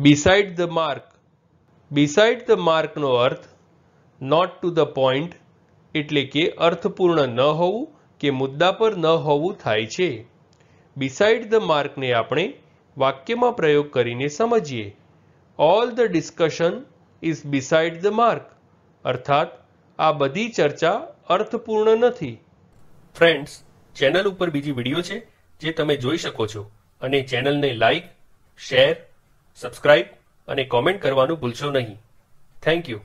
beside the mark beside the માર્કનો અર્થ not to the point એટલે કે અર્થપૂર્ણ ન હોવું કે મુદ્દા પર ન હોવું થાય છે બિસાઇડ ધ માર્કને આપણે વાક્યમાં પ્રયોગ કરીને સમજીએ all the discussion is beside the mark અર્થાત આ બધી ચર્ચા અર્થપૂર્ણ નથી ફ્રેન્ડ્સ ચેનલ ઉપર બીજી વિડીયો છે જે તમે જોઈ શકો છો અને ચેનલને લાઈક શેર સબસ્ક્રાઇબ અને કોમેન્ટ કરવાનું ભૂલશો નહીં થેન્ક યુ